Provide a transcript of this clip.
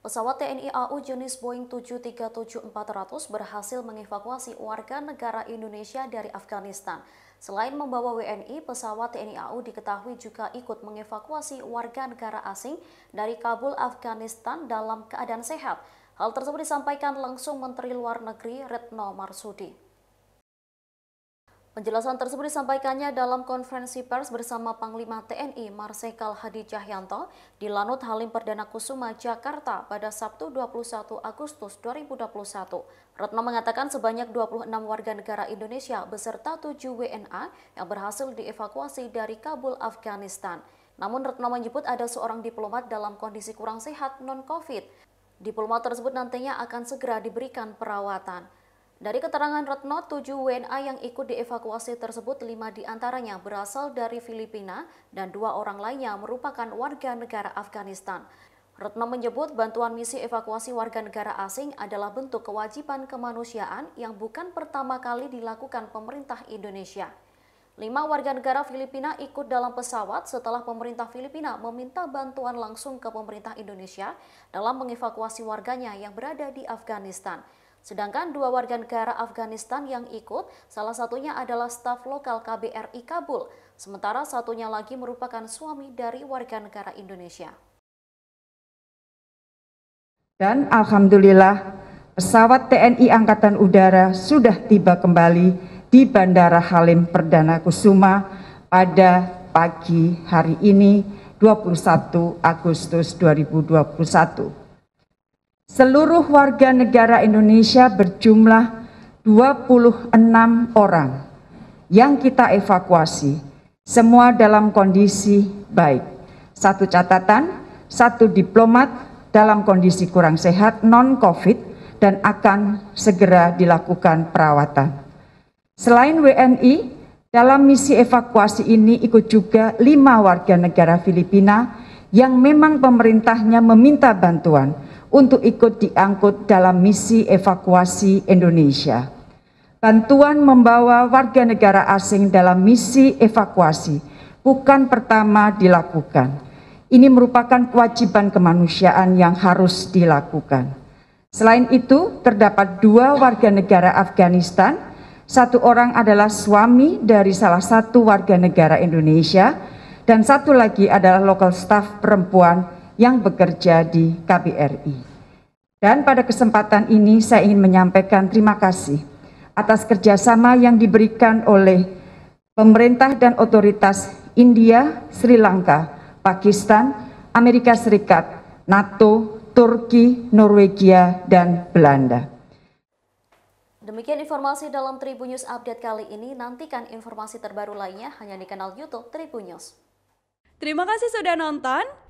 Pesawat TNI AU jenis Boeing 737-400 berhasil mengevakuasi warga negara Indonesia dari Afghanistan. Selain membawa WNI, pesawat TNI AU diketahui juga ikut mengevakuasi warga negara asing dari Kabul, Afghanistan dalam keadaan sehat. Hal tersebut disampaikan langsung Menteri Luar Negeri Retno Marsudi. Penjelasan tersebut disampaikannya dalam konferensi pers bersama Panglima TNI Marsikal Hadi Cahyanto di Lanut Halim Perdana Kusuma, Jakarta pada Sabtu 21 Agustus 2021. Retno mengatakan sebanyak 26 warga negara Indonesia beserta 7 WNA yang berhasil dievakuasi dari Kabul, Afghanistan. Namun Retno menyebut ada seorang diplomat dalam kondisi kurang sehat non-COVID. Diplomat tersebut nantinya akan segera diberikan perawatan. Dari keterangan Retno, 7 WNA yang ikut dievakuasi tersebut, 5 diantaranya berasal dari Filipina dan dua orang lainnya merupakan warga negara Afghanistan. Retno menyebut bantuan misi evakuasi warga negara asing adalah bentuk kewajiban kemanusiaan yang bukan pertama kali dilakukan pemerintah Indonesia. Lima warga negara Filipina ikut dalam pesawat setelah pemerintah Filipina meminta bantuan langsung ke pemerintah Indonesia dalam mengevakuasi warganya yang berada di Afghanistan. Sedangkan dua warga negara Afghanistan yang ikut, salah satunya adalah staf lokal KBRI Kabul, sementara satunya lagi merupakan suami dari warga negara Indonesia. Dan alhamdulillah, pesawat TNI Angkatan Udara sudah tiba kembali di Bandara Halim Perdana Kusuma pada pagi hari ini 21 Agustus 2021. Seluruh warga negara Indonesia berjumlah 26 orang yang kita evakuasi, semua dalam kondisi baik. Satu catatan, satu diplomat dalam kondisi kurang sehat non-COVID dan akan segera dilakukan perawatan. Selain WNI, dalam misi evakuasi ini ikut juga lima warga negara Filipina yang memang pemerintahnya meminta bantuan, untuk ikut diangkut dalam misi evakuasi Indonesia. Bantuan membawa warga negara asing dalam misi evakuasi bukan pertama dilakukan. Ini merupakan kewajiban kemanusiaan yang harus dilakukan. Selain itu, terdapat dua warga negara Afghanistan satu orang adalah suami dari salah satu warga negara Indonesia, dan satu lagi adalah local staff perempuan yang bekerja di KBRI. Dan pada kesempatan ini saya ingin menyampaikan terima kasih atas kerjasama yang diberikan oleh pemerintah dan otoritas India, Sri Lanka, Pakistan, Amerika Serikat, NATO, Turki, Norwegia, dan Belanda. Demikian informasi dalam Tribun News Update kali ini. Nantikan informasi terbaru lainnya hanya di kanal YouTube Tribun News. Terima kasih sudah nonton.